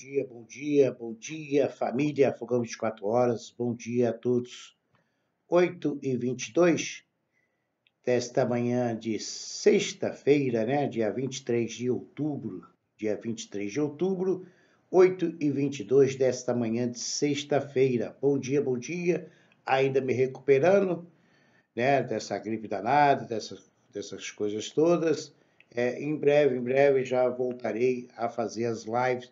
dia, bom dia, bom dia, família Fogão 24 Horas, bom dia a todos. 8 e 22 desta manhã de sexta-feira, né, dia 23 de outubro, dia 23 de outubro, 8 e 22 desta manhã de sexta-feira. Bom dia, bom dia, ainda me recuperando, né, dessa gripe danada, dessas, dessas coisas todas. É, em breve, em breve já voltarei a fazer as lives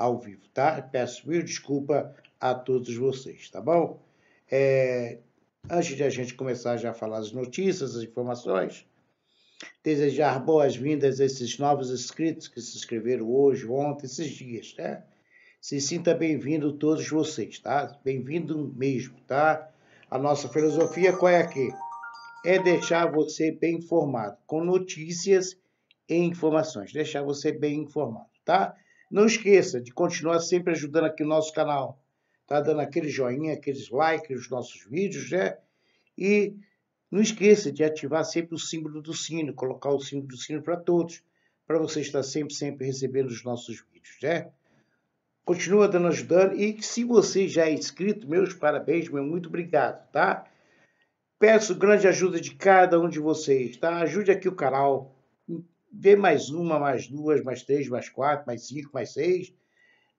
ao vivo, tá? Peço mil desculpa a todos vocês, tá bom? É, antes de a gente começar já a falar as notícias, as informações, desejar boas-vindas a esses novos inscritos que se inscreveram hoje, ontem, esses dias, né? Se sinta bem-vindo todos vocês, tá? Bem-vindo mesmo, tá? A nossa filosofia qual é aqui? É deixar você bem informado, com notícias e informações. Deixar você bem informado, tá? Não esqueça de continuar sempre ajudando aqui o nosso canal. Tá dando aquele joinha, aqueles likes nos nossos vídeos, né? E não esqueça de ativar sempre o símbolo do sino, colocar o símbolo do sino para todos, para você estar sempre, sempre recebendo os nossos vídeos, né? Continua dando ajudando e se você já é inscrito, meus parabéns, meu muito obrigado, tá? Peço grande ajuda de cada um de vocês, tá? Ajude aqui o canal vê mais uma, mais duas, mais três, mais quatro, mais cinco, mais seis.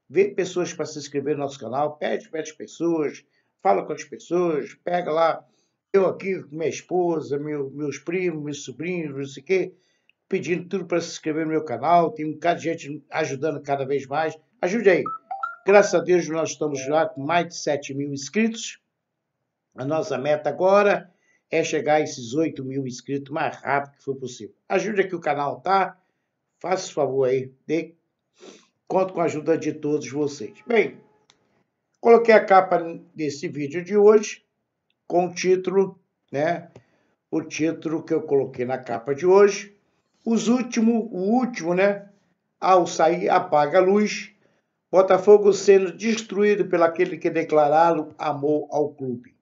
Vê pessoas para se inscrever no nosso canal, pede para as pessoas, fala com as pessoas, pega lá, eu aqui com minha esposa, meu, meus primos, meus sobrinhos, não sei o quê, pedindo tudo para se inscrever no meu canal. Tem um bocado de gente ajudando cada vez mais. Ajude aí. Graças a Deus nós estamos já com mais de 7 mil inscritos. A nossa meta agora é chegar a esses 8 mil inscritos o mais rápido que for possível. Ajude aqui o canal, tá? Faça o favor aí, dê. Conto com a ajuda de todos vocês. Bem, coloquei a capa desse vídeo de hoje com o título, né? O título que eu coloquei na capa de hoje. Os últimos, o último, né? Ao sair, apaga a luz. Botafogo sendo destruído pelo aquele que declará-lo amor ao clube.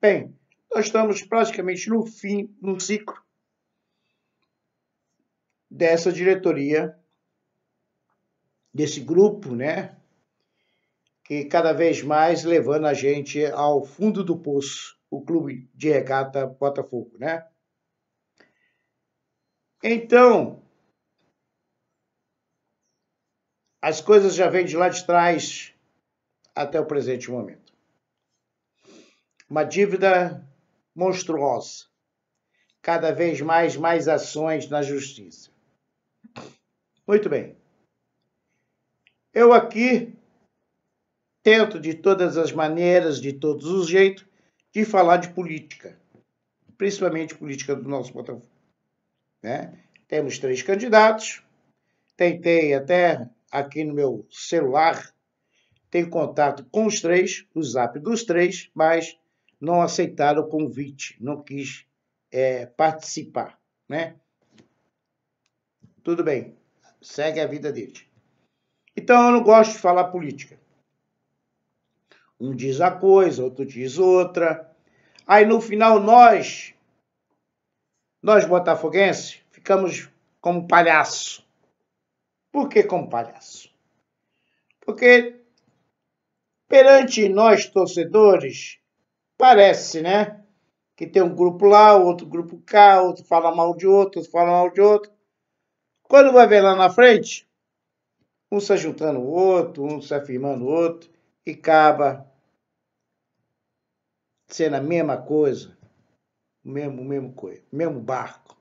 Bem, nós estamos praticamente no fim, no ciclo dessa diretoria, desse grupo, né? Que cada vez mais levando a gente ao fundo do poço, o clube de regata Botafogo, né? Então, as coisas já vêm de lá de trás até o presente momento. Uma dívida monstruosa. Cada vez mais, mais ações na justiça. Muito bem. Eu aqui tento de todas as maneiras, de todos os jeitos, de falar de política, principalmente política do nosso Botafogo. Né? Temos três candidatos, tentei até aqui no meu celular, tenho contato com os três, o zap dos três, mas não aceitaram o convite, não quis é, participar, né? Tudo bem, segue a vida dele. Então eu não gosto de falar política. Um diz a coisa, outro diz outra. Aí no final nós, nós botafoguenses, ficamos como palhaço. Por que como palhaço? Porque perante nós torcedores parece, né? Que tem um grupo lá, outro grupo cá, outro fala mal de outro, outro fala mal de outro. Quando vai ver lá na frente, um se juntando o outro, um se afirmando o outro, e acaba sendo a mesma coisa, o mesmo, mesmo coisa, mesmo barco.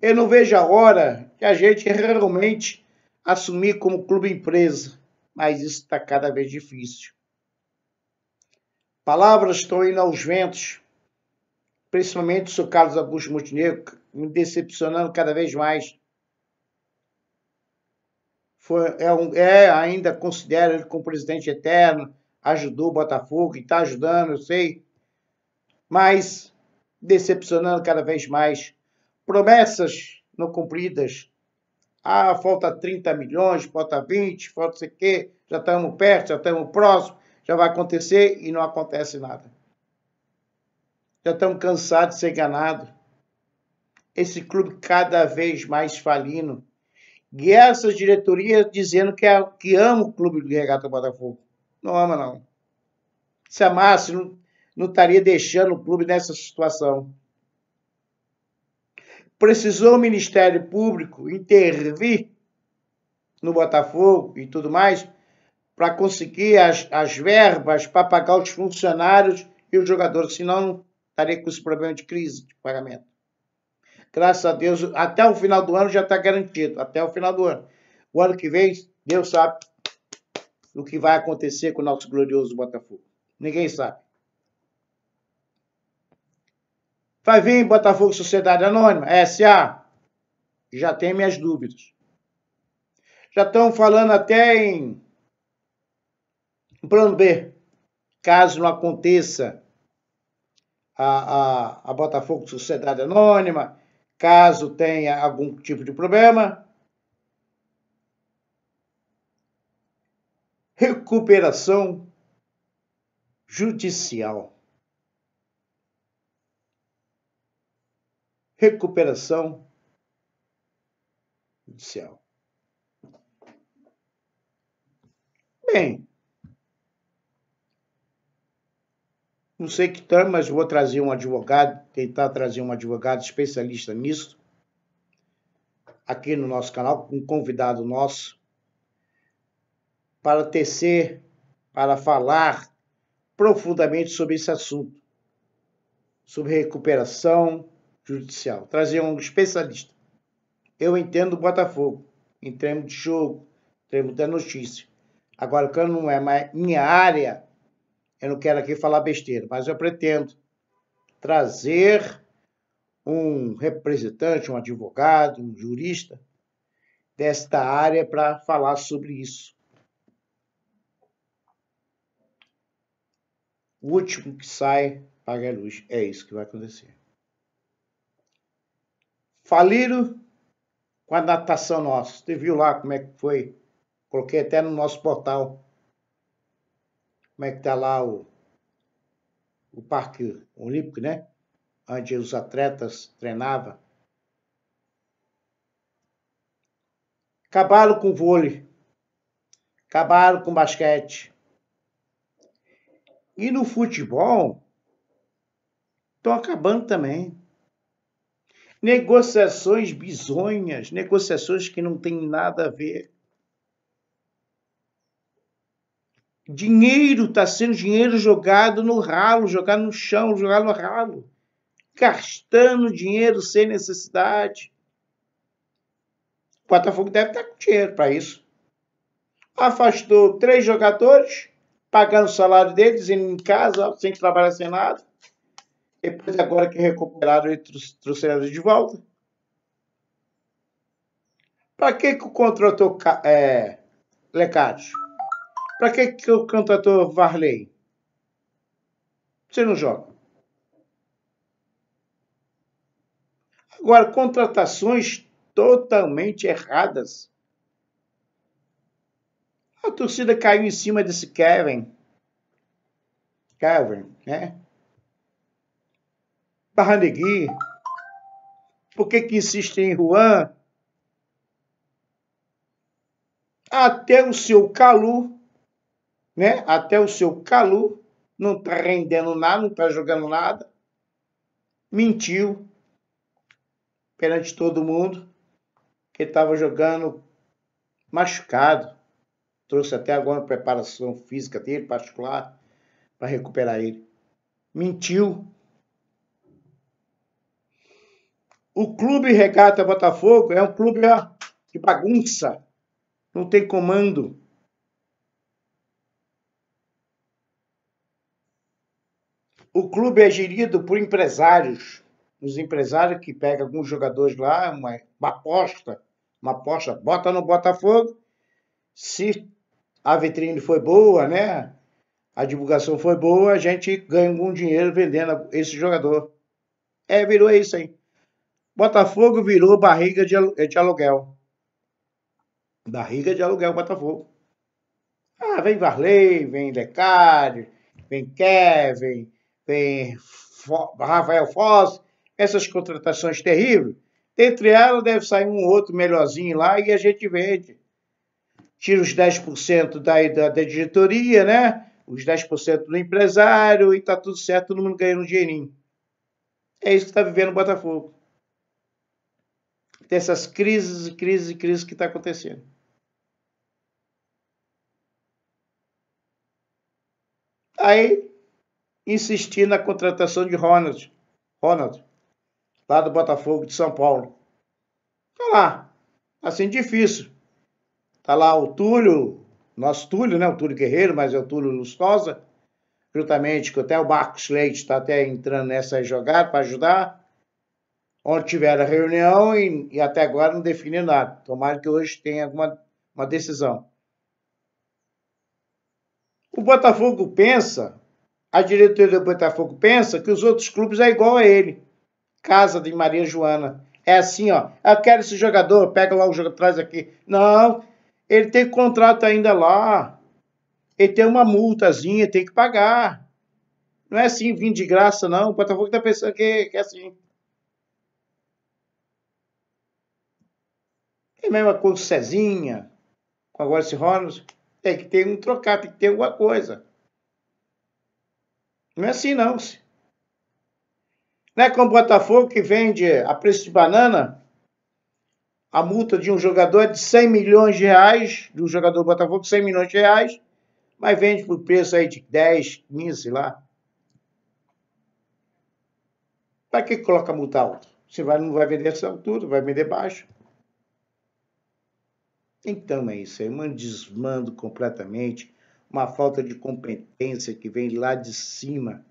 Eu não vejo a hora que a gente realmente assumir como clube empresa, mas isso está cada vez difícil. Palavras estão indo aos ventos, principalmente o seu Carlos Augusto Montenegro, me decepcionando cada vez mais. Foi, é, um, é ainda considero ele como presidente eterno, ajudou o Botafogo e está ajudando, eu sei, mas decepcionando cada vez mais. Promessas não cumpridas. Ah, falta 30 milhões, falta 20, falta sei o quê, já estamos perto, já estamos próximo já vai acontecer e não acontece nada. Já estamos cansados de ser ganados. Esse clube cada vez mais falindo. E essas diretorias dizendo que, é, que ama o clube do Regata Botafogo. Não ama, não. Se amasse, não, não estaria deixando o clube nessa situação. Precisou o Ministério Público intervir no Botafogo e tudo mais para conseguir as, as verbas para pagar os funcionários e os jogadores, senão estarei estaria com esse problema de crise de pagamento. Graças a Deus, até o final do ano já está garantido, até o final do ano. O ano que vem, Deus sabe o que vai acontecer com o nosso glorioso Botafogo. Ninguém sabe. Vai vir Botafogo Sociedade Anônima, SA. Já tem minhas dúvidas. Já estão falando até em um plano B, caso não aconteça a, a, a Botafogo Sociedade Anônima, caso tenha algum tipo de problema. Recuperação judicial. Recuperação judicial. Bem, não sei que tanto, mas vou trazer um advogado, tentar trazer um advogado especialista nisso, aqui no nosso canal, um convidado nosso, para tecer, para falar profundamente sobre esse assunto, sobre recuperação judicial. Trazer um especialista. Eu entendo o Botafogo, em termos de jogo, em termos da notícia. Agora, quando não é mais minha área, eu não quero aqui falar besteira, mas eu pretendo trazer um representante, um advogado, um jurista desta área para falar sobre isso. O último que sai paga a luz. É isso que vai acontecer. Faliram com a natação nossa. Você viu lá como é que foi? Coloquei até no nosso portal como é que está lá o, o Parque Olímpico, né? Onde os atletas treinavam. Acabaram com o vôlei. Acabaram com o basquete. E no futebol, estão acabando também. Negociações bizonhas, negociações que não têm nada a ver Dinheiro está sendo dinheiro jogado no ralo, jogado no chão, jogado no ralo. Gastando dinheiro sem necessidade. O Botafogo deve estar tá com dinheiro para isso. Afastou três jogadores, pagando o salário deles, indo em casa, sem trabalhar sem nada. Depois, agora que recuperaram e trouxeram de volta. Para que, que contratou é, Lecádio? Para que, que o cantador Varley? Você não joga. Agora, contratações totalmente erradas. A torcida caiu em cima desse Kevin. Kevin, né? Barranegui. Por que, que insistem em Juan? Até o seu Calu né? Até o seu Calu não está rendendo nada, não está jogando nada. Mentiu perante todo mundo que estava jogando machucado. Trouxe até agora uma preparação física dele, particular, para recuperar ele. Mentiu. O Clube Regata Botafogo é um clube de bagunça. Não tem comando O clube é gerido por empresários, os empresários que pegam alguns jogadores lá, uma, uma aposta, uma aposta, bota no Botafogo, se a vitrine foi boa, né? A divulgação foi boa, a gente ganha algum dinheiro vendendo esse jogador. É, virou isso, hein? Botafogo virou barriga de, de aluguel. Barriga de aluguel, Botafogo. Ah, vem Varley, vem Decário, vem Kevin, tem Rafael Foz, essas contratações terríveis. Dentre elas, deve sair um outro melhorzinho lá e a gente vende. Tira os 10% daí da, da diretoria, né? Os 10% do empresário e tá tudo certo, todo mundo ganhando um dinheirinho. É isso que está vivendo o Botafogo. Tem essas crises e crises e crises que está acontecendo. Aí insistir na contratação de Ronald, Ronald, lá do Botafogo de São Paulo. Tá lá, assim difícil. Tá lá o Túlio, nosso Túlio, né? O Túlio Guerreiro, mas é o Túlio Lustosa, juntamente com até o Marcos Leite está até entrando nessa jogada para ajudar. Onde tiveram a reunião e, e, até agora não definiu nada. Tomara que hoje tenha alguma uma decisão. O Botafogo pensa a diretoria do Botafogo pensa que os outros clubes é igual a ele. Casa de Maria Joana. É assim, ó. Eu quero esse jogador, pega lá o jogador, traz aqui. Não, ele tem contrato ainda lá. Ele tem uma multazinha, tem que pagar. Não é assim, vim de graça, não. O Botafogo tá pensando que, que é assim. É mesmo com o Cezinha, com agora esse Ronald. Tem que ter um trocar, tem que ter alguma coisa. Não é assim, não. Não é como o Botafogo que vende a preço de banana a multa de um jogador é de 100 milhões de reais, de um jogador do Botafogo, 100 milhões de reais, mas vende por preço aí de 10, 15, sei lá. Para que coloca multa alta? Você vai, não vai vender essa altura, vai vender baixo. Então é isso, eu um desmando completamente uma falta de competência que vem lá de cima.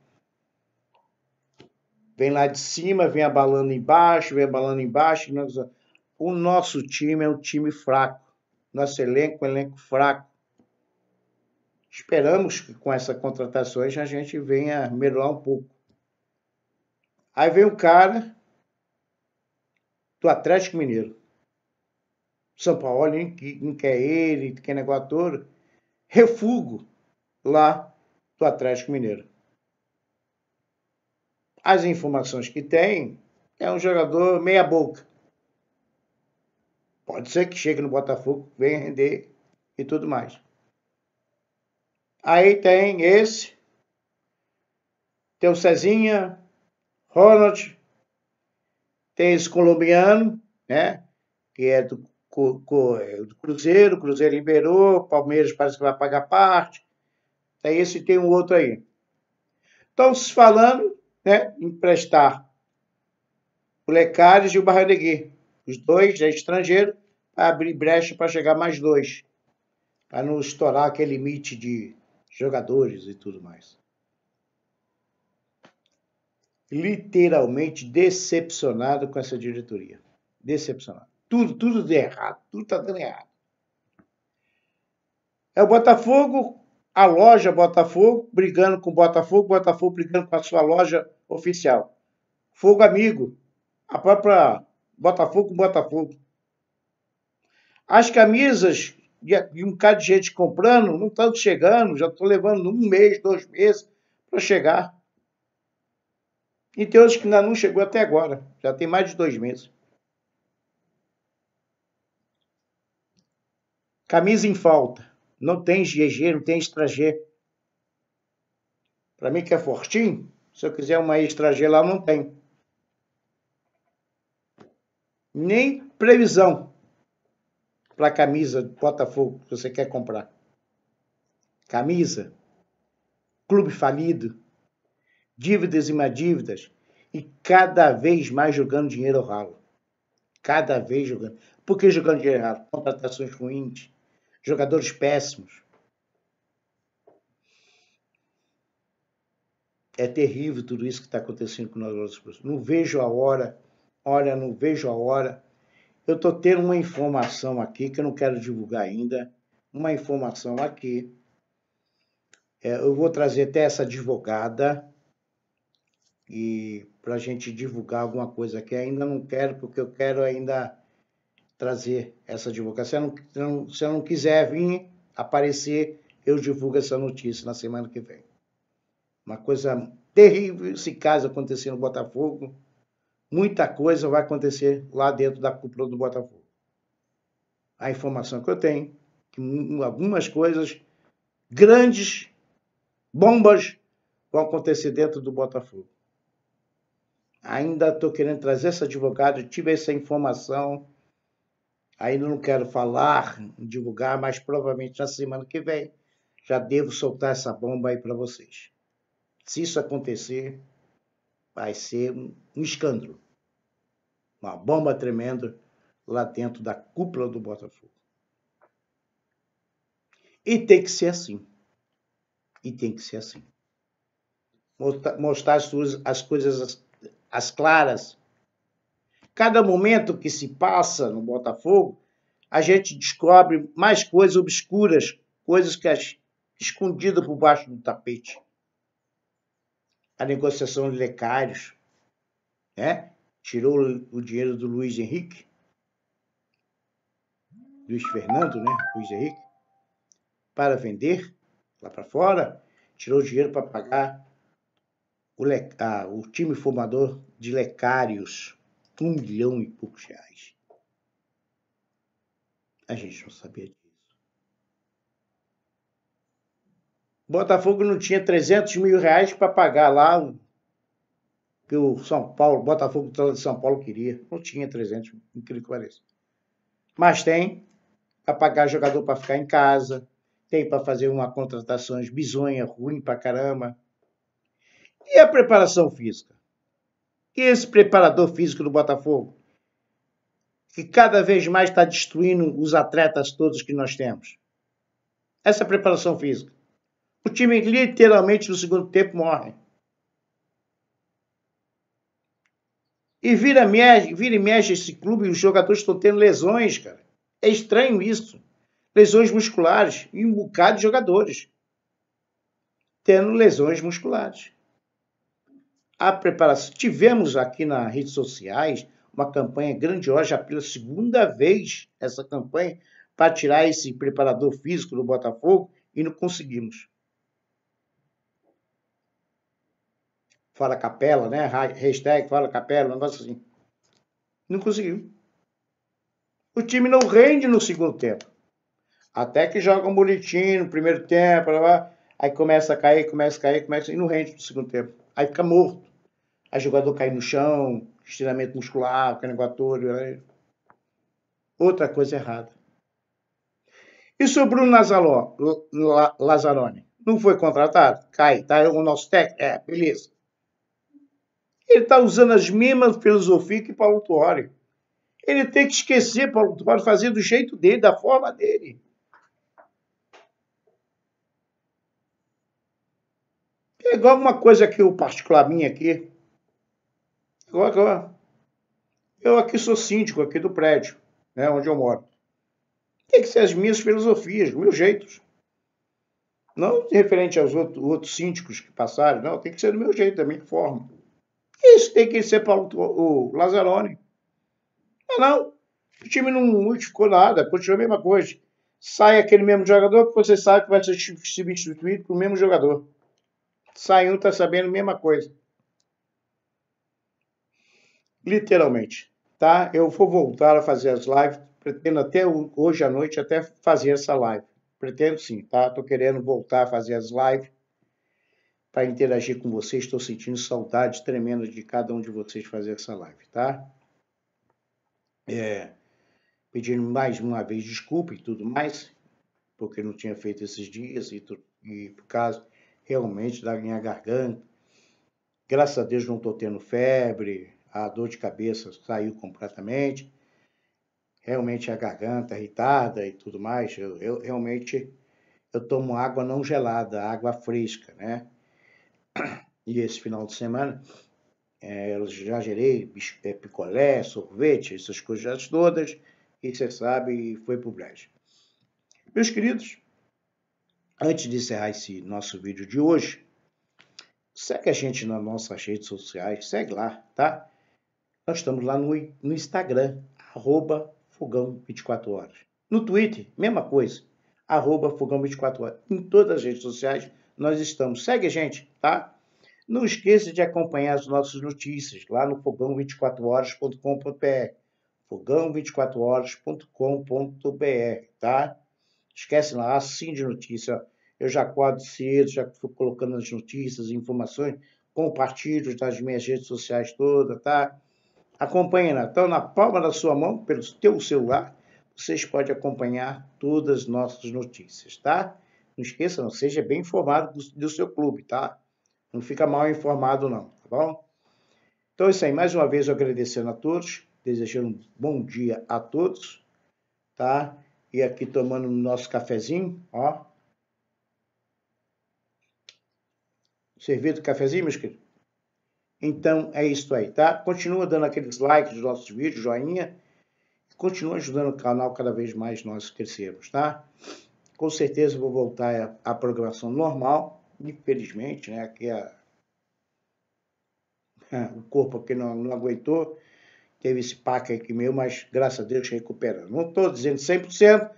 Vem lá de cima, vem abalando embaixo, vem abalando embaixo. O nosso time é um time fraco. Nosso elenco é um elenco fraco. Esperamos que com essas contratações a gente venha melhorar um pouco. Aí vem um cara do Atlético Mineiro. São Paulo, hein? Que, que é ele, que é negócio todo refugo lá do Atlético Mineiro. As informações que tem é um jogador meia boca. Pode ser que chegue no Botafogo, venha render e tudo mais. Aí tem esse, tem o Cezinha, Ronald, tem esse colombiano, né? Que é do co, co, é, Cruzeiro, Cruzeiro liberou, Palmeiras parece que vai pagar parte. Tem esse e tem um outro aí. Estão se falando né, emprestar o Lecares e o Barradegui. Os dois é estrangeiro, para abrir brecha para chegar mais dois. Para não estourar aquele limite de jogadores e tudo mais. Literalmente decepcionado com essa diretoria. Decepcionado. Tudo, tudo deu errado. Tudo está dando errado. É o Botafogo, a loja Botafogo, brigando com o Botafogo, Botafogo brigando com a sua loja oficial. Fogo Amigo, a própria Botafogo com Botafogo. As camisas e um bocado de gente comprando, não estão chegando, já estou levando um mês, dois meses para chegar. E tem outros que ainda não chegou até agora, já tem mais de dois meses. Camisa em falta. Não tem GG, não tem extra G. Para mim que é fortinho, se eu quiser uma extra G lá, não tem. Nem previsão para camisa do Botafogo que você quer comprar. Camisa, clube falido, dívidas e mais dívidas e cada vez mais jogando dinheiro ao ralo. Cada vez jogando. Por que jogando dinheiro ralo? Contratações ruins, jogadores péssimos. É terrível tudo isso que está acontecendo com nós. Não vejo a hora, olha, não vejo a hora. Eu estou tendo uma informação aqui que eu não quero divulgar ainda. Uma informação aqui. É, eu vou trazer até essa advogada e para a gente divulgar alguma coisa aqui. ainda não quero, porque eu quero ainda trazer essa divulgação. Se eu não, se não quiser vir aparecer, eu divulgo essa notícia na semana que vem. Uma coisa terrível se caso acontecer no Botafogo. Muita coisa vai acontecer lá dentro da cúpula do Botafogo. A informação que eu tenho, que algumas coisas grandes, bombas, vão acontecer dentro do Botafogo. Ainda estou querendo trazer essa advogada, tive essa informação Aí não quero falar, divulgar, mas provavelmente na semana que vem já devo soltar essa bomba aí para vocês. Se isso acontecer, vai ser um escândalo. Uma bomba tremenda lá dentro da cúpula do Botafogo. E tem que ser assim. E tem que ser assim. Mostrar as, suas, as coisas as claras Cada momento que se passa no Botafogo, a gente descobre mais coisas obscuras, coisas que as, escondidas por baixo do tapete. A negociação de Lecários, né? tirou o dinheiro do Luiz Henrique, Luiz Fernando, né? Luiz Henrique, para vender lá para fora, tirou dinheiro para pagar o, Le... ah, o time formador de Lecários um milhão e poucos reais. A gente não sabia disso. Botafogo não tinha 300 mil reais para pagar lá o que o São Paulo, Botafogo de São Paulo queria. Não tinha 300, incrível que pareça. Mas tem para pagar jogador para ficar em casa, tem para fazer uma contratação bizonha, ruim para caramba. E a preparação física? Esse preparador físico do Botafogo, que cada vez mais está destruindo os atletas todos que nós temos. Essa é preparação física. O time literalmente no segundo tempo morre. E vira, mexe, vira e mexe esse clube, os jogadores estão tendo lesões, cara. É estranho isso. Lesões musculares e um bocado de jogadores tendo lesões musculares a preparação. Tivemos aqui nas redes sociais uma campanha grandiosa, pela segunda vez essa campanha, para tirar esse preparador físico do Botafogo e não conseguimos. Fala Capela, né? Hashtag Fala Capela, um negócio assim. Não conseguiu. O time não rende no segundo tempo. Até que joga um bonitinho no primeiro tempo, aí começa a cair, começa a cair, começa e não rende no segundo tempo aí fica morto. Aí o jogador cai no chão, estiramento muscular, canigatório. Aí... Outra coisa errada. E sobre o Bruno Lazzaroni? Não foi contratado? Cai, tá o nosso técnico? É, beleza. Ele está usando as mesmas filosofias que Paulo Tuori. Ele tem que esquecer Paulo Tuori, fazer do jeito dele, da forma dele. igual uma coisa que o particular minha aqui. Igual, igual. Eu aqui sou síndico aqui do prédio, né, onde eu moro. Tem que ser as minhas filosofias, meus jeitos. Não referente aos outro, outros síndicos que passaram, não. Tem que ser do meu jeito, da minha forma. Isso tem que ser para o, o Lazzaroni. Não, não, o time não modificou nada, continua a mesma coisa. Sai aquele mesmo jogador, você sabe que vai ser substituído pelo mesmo jogador sai um, tá sabendo a mesma coisa. Literalmente, tá? Eu vou voltar a fazer as lives, pretendo até hoje à noite até fazer essa live. Pretendo sim, tá? Tô querendo voltar a fazer as lives para interagir com vocês. Estou sentindo saudade tremenda de cada um de vocês fazer essa live, tá? É, pedindo mais uma vez desculpa e tudo mais, porque não tinha feito esses dias e, e por causa realmente da minha garganta. Graças a Deus não estou tendo febre, a dor de cabeça saiu completamente. Realmente a garganta irritada e tudo mais, eu, eu realmente eu tomo água não gelada, água fresca, né? E esse final de semana é, eu já gerei eh, picolé, sorvete, essas coisas todas, e você sabe, foi pro brejo. Meus queridos, Antes de encerrar esse nosso vídeo de hoje, segue a gente nas nossas redes sociais, segue lá, tá? Nós estamos lá no, no Instagram, arroba Fogão 24 Horas. No Twitter, mesma coisa, arroba Fogão 24 Horas. Em todas as redes sociais nós estamos. Segue a gente, tá? Não esqueça de acompanhar as nossas notícias lá no fogão24horas.com.br. Fogão24horas.com.br, tá? Esquece lá, assim de notícia. Eu já acordo cedo, já fico colocando as notícias, informações, compartilho nas minhas redes sociais todas, tá? Acompanhe lá. Então, na palma da sua mão, pelo teu celular, vocês podem acompanhar todas as nossas notícias, tá? Não esqueça, não seja bem informado do, do seu clube, tá? Não fica mal informado, não, tá bom? Então é isso aí. Mais uma vez, agradecendo a todos, desejando um bom dia a todos, tá? e aqui tomando nosso cafezinho, ó. Servido o cafezinho, meus queridos? Então, é isso aí, tá? Continua dando aqueles likes dos nossos vídeos, joinha. Continua ajudando o canal cada vez mais nós crescermos, tá? Com certeza vou voltar à, programação normal. Infelizmente, né? Aqui a... o corpo aqui não, não aguentou. Teve esse pack aqui meu, mas graças a Deus recuperando. Não estou dizendo 100%,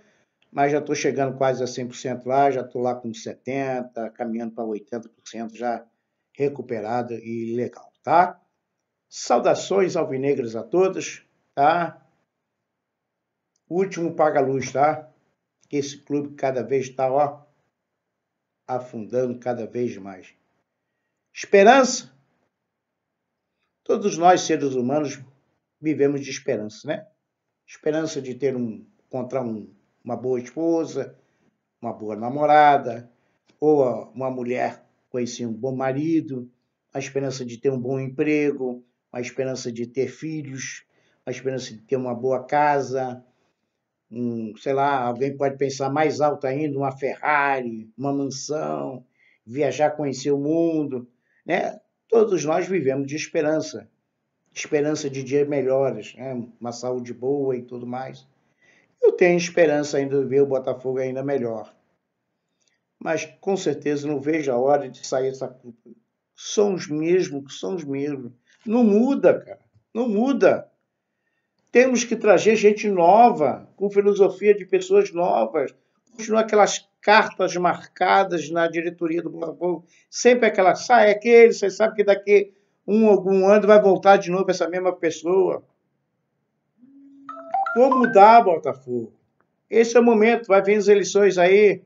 mas já estou chegando quase a 100% lá, já estou lá com 70%, caminhando para 80% já recuperado e legal, tá? Saudações alvinegras a todos, tá? Último paga-luz, tá? Que Esse clube cada vez está, ó, afundando cada vez mais. Esperança? Todos nós, seres humanos, vivemos de esperança, né? Esperança de ter um, encontrar um, uma boa esposa, uma boa namorada, ou uma mulher conhecer um bom marido, a esperança de ter um bom emprego, a esperança de ter filhos, a esperança de ter uma boa casa, um, sei lá, alguém pode pensar mais alto ainda, uma Ferrari, uma mansão, viajar, conhecer o mundo, né? Todos nós vivemos de esperança esperança de dias melhores, né? uma saúde boa e tudo mais. Eu tenho esperança ainda de ver o Botafogo ainda melhor. Mas com certeza não vejo a hora de sair essa culpa. São os mesmos, são os mesmos. Não muda, cara. Não muda. Temos que trazer gente nova, com filosofia de pessoas novas. Continuar aquelas cartas marcadas na diretoria do Botafogo. Sempre aquela, sai aquele, você sabe que daqui um algum ano vai voltar de novo essa mesma pessoa. Vou mudar, Botafogo. Esse é o momento, vai vir as eleições aí.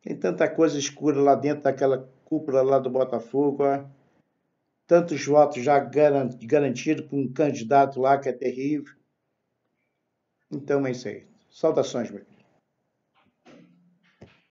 Tem tanta coisa escura lá dentro daquela cúpula lá do Botafogo, ó. Tantos votos já garantidos por um candidato lá que é terrível. Então é isso aí. Saudações, meu